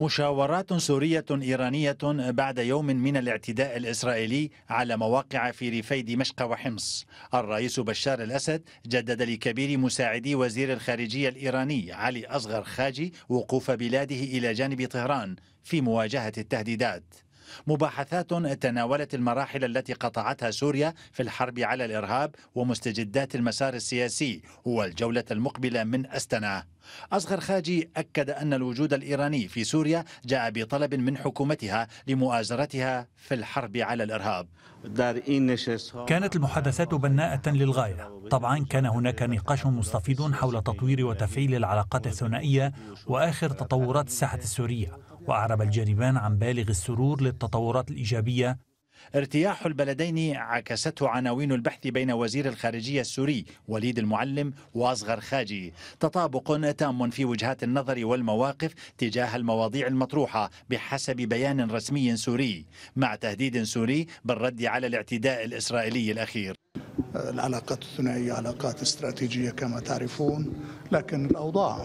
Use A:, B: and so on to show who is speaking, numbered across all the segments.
A: مشاورات سورية إيرانية بعد يوم من الاعتداء الإسرائيلي على مواقع في ريفي دمشق وحمص الرئيس بشار الأسد جدد لكبير مساعدي وزير الخارجية الإيراني علي أصغر خاجي وقوف بلاده إلى جانب طهران في مواجهة التهديدات مباحثات تناولت المراحل التي قطعتها سوريا في الحرب على الإرهاب ومستجدات المسار السياسي والجولة المقبلة من أستنا أصغر خاجي أكد أن الوجود الإيراني في سوريا جاء بطلب من حكومتها لمؤازرتها في الحرب على الإرهاب كانت
B: المحادثات بناءة للغاية طبعا كان هناك نقاش مستفيض حول تطوير وتفعيل العلاقات الثنائية وآخر تطورات الساحة السورية وأعرب الجانبان عن بالغ السرور للتطورات الإيجابية
A: ارتياح البلدين عكسته عناوين البحث بين وزير الخارجية السوري وليد المعلم وأصغر خاجي تطابق تام في وجهات النظر والمواقف تجاه المواضيع المطروحة بحسب بيان رسمي سوري مع تهديد سوري بالرد على الاعتداء الإسرائيلي الأخير
C: العلاقات الثنائية علاقات استراتيجية كما تعرفون لكن الأوضاع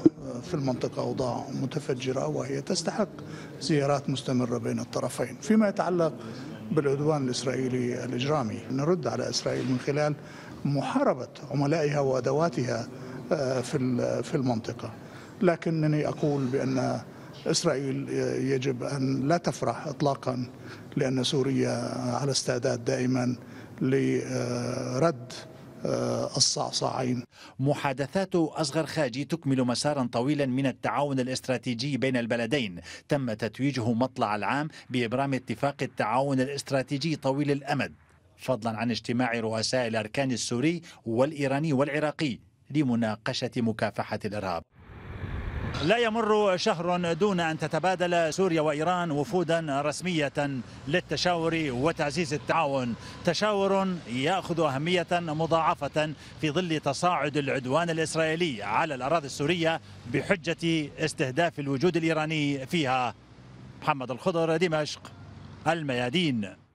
C: في المنطقة أوضاع متفجرة وهي تستحق زيارات مستمرة بين الطرفين فيما يتعلق بالعدوان الإسرائيلي الإجرامي نرد على إسرائيل من خلال محاربة عملائها وأدواتها آه، في في المنطقة لكنني أقول بأن إسرائيل يجب أن لا تفرح إطلاقا لأن سوريا على استعداد دائما لرد آه، الصعصاعين محادثات
A: أصغر خاجي تكمل مسارا طويلا من التعاون الاستراتيجي بين البلدين تم تتويجه مطلع العام بإبرام اتفاق التعاون الاستراتيجي طويل الأمد فضلا عن اجتماع رؤساء الأركان السوري والإيراني والعراقي لمناقشة مكافحة الإرهاب لا يمر شهر دون أن تتبادل سوريا وإيران وفودا رسمية للتشاور وتعزيز التعاون تشاور يأخذ أهمية مضاعفة في ظل تصاعد العدوان الإسرائيلي على الأراضي السورية بحجة استهداف الوجود الإيراني فيها محمد الخضر دمشق الميادين